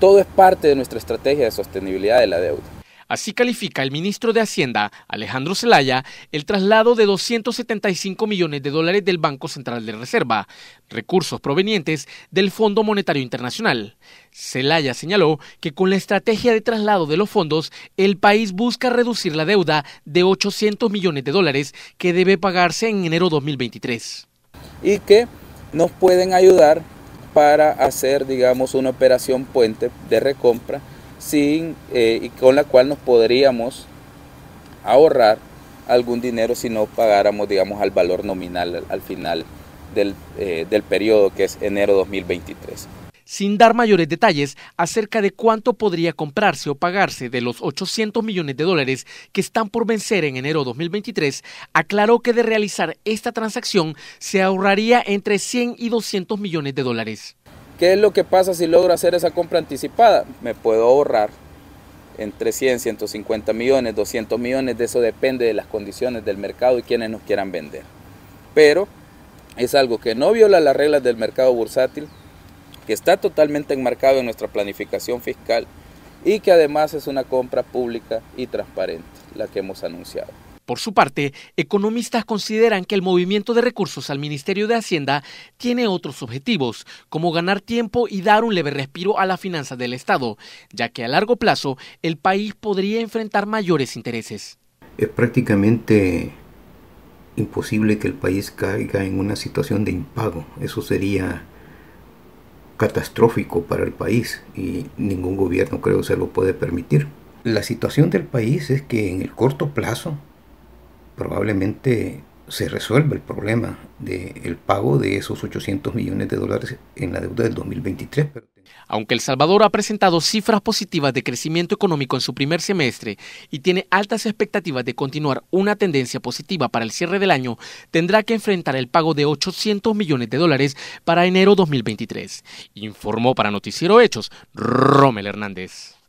Todo es parte de nuestra estrategia de sostenibilidad de la deuda. Así califica el ministro de Hacienda, Alejandro Zelaya, el traslado de 275 millones de dólares del Banco Central de Reserva, recursos provenientes del Fondo Monetario Internacional. Zelaya señaló que con la estrategia de traslado de los fondos, el país busca reducir la deuda de 800 millones de dólares que debe pagarse en enero 2023. Y que nos pueden ayudar para hacer, digamos, una operación puente de recompra sin, eh, y con la cual nos podríamos ahorrar algún dinero si no pagáramos, digamos, al valor nominal al, final del, eh, del periodo que es enero 2023 sin dar mayores detalles acerca de cuánto podría comprarse o pagarse de los 800 millones de dólares que están por vencer en enero 2023, aclaró que de realizar esta transacción se ahorraría entre 100 y 200 millones de dólares. ¿Qué es lo que pasa si logro hacer esa compra anticipada? Me puedo ahorrar entre 100, 150 millones, 200 millones, de eso depende de las condiciones del mercado y quienes nos quieran vender. Pero es algo que no viola las reglas del mercado bursátil, que está totalmente enmarcado en nuestra planificación fiscal y que además es una compra pública y transparente, la que hemos anunciado. Por su parte, economistas consideran que el movimiento de recursos al Ministerio de Hacienda tiene otros objetivos, como ganar tiempo y dar un leve respiro a las finanzas del Estado, ya que a largo plazo el país podría enfrentar mayores intereses. Es prácticamente imposible que el país caiga en una situación de impago. Eso sería catastrófico para el país y ningún gobierno creo se lo puede permitir. La situación del país es que en el corto plazo probablemente se resuelve el problema del pago de esos 800 millones de dólares en la deuda del 2023. Aunque El Salvador ha presentado cifras positivas de crecimiento económico en su primer semestre y tiene altas expectativas de continuar una tendencia positiva para el cierre del año, tendrá que enfrentar el pago de 800 millones de dólares para enero 2023, informó para Noticiero Hechos Rommel Hernández.